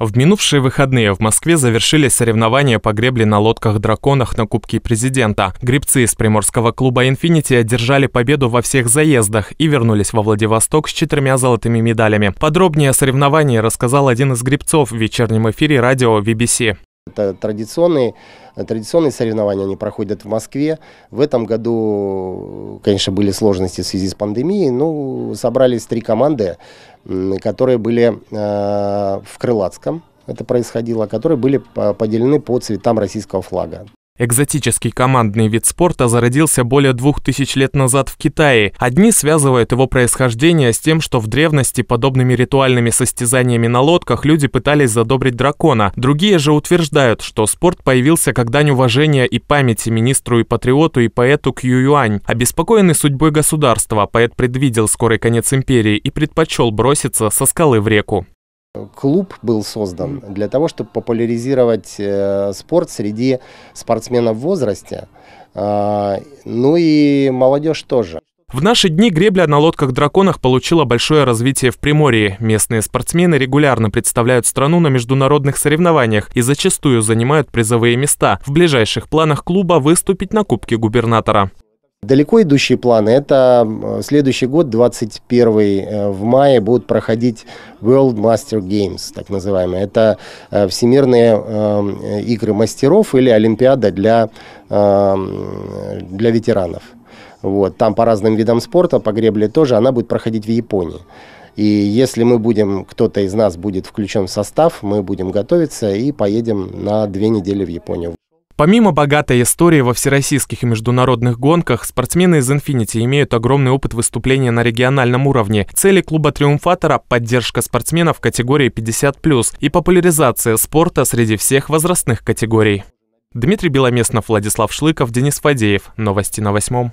В минувшие выходные в Москве завершились соревнования по гребле на лодках-драконах на Кубке Президента. Гребцы из приморского клуба «Инфинити» одержали победу во всех заездах и вернулись во Владивосток с четырьмя золотыми медалями. Подробнее о соревновании рассказал один из гребцов в вечернем эфире радио VBC. Это традиционные, традиционные соревнования, они проходят в Москве. В этом году, конечно, были сложности в связи с пандемией, но собрались три команды, которые были э, в Крылатском, это происходило, которые были поделены по цветам российского флага. Экзотический командный вид спорта зародился более двух тысяч лет назад в Китае. Одни связывают его происхождение с тем, что в древности подобными ритуальными состязаниями на лодках люди пытались задобрить дракона. Другие же утверждают, что спорт появился как дань уважения и памяти министру и патриоту и поэту Кью Юань. Обеспокоенный судьбой государства, поэт предвидел скорый конец империи и предпочел броситься со скалы в реку. Клуб был создан для того, чтобы популяризировать э, спорт среди спортсменов в возрасте, а, ну и молодежь тоже. В наши дни гребля на лодках-драконах получила большое развитие в Приморье. Местные спортсмены регулярно представляют страну на международных соревнованиях и зачастую занимают призовые места. В ближайших планах клуба выступить на Кубке губернатора. Далеко идущие планы – это следующий год, 21 э, в мае, будут проходить World Master Games, так называемые. Это э, всемирные эм, игры мастеров или Олимпиада для, эм, для ветеранов. Вот. Там по разным видам спорта, по гребле тоже, она будет проходить в Японии. И если мы будем, кто-то из нас будет включен в состав, мы будем готовиться и поедем на две недели в Японию. Помимо богатой истории во всероссийских и международных гонках, спортсмены из Infinity имеют огромный опыт выступления на региональном уровне. Цели клуба «Триумфатора» – поддержка спортсменов категории 50+, и популяризация спорта среди всех возрастных категорий. Дмитрий Беломестнов, Владислав Шлыков, Денис Фадеев. Новости на восьмом.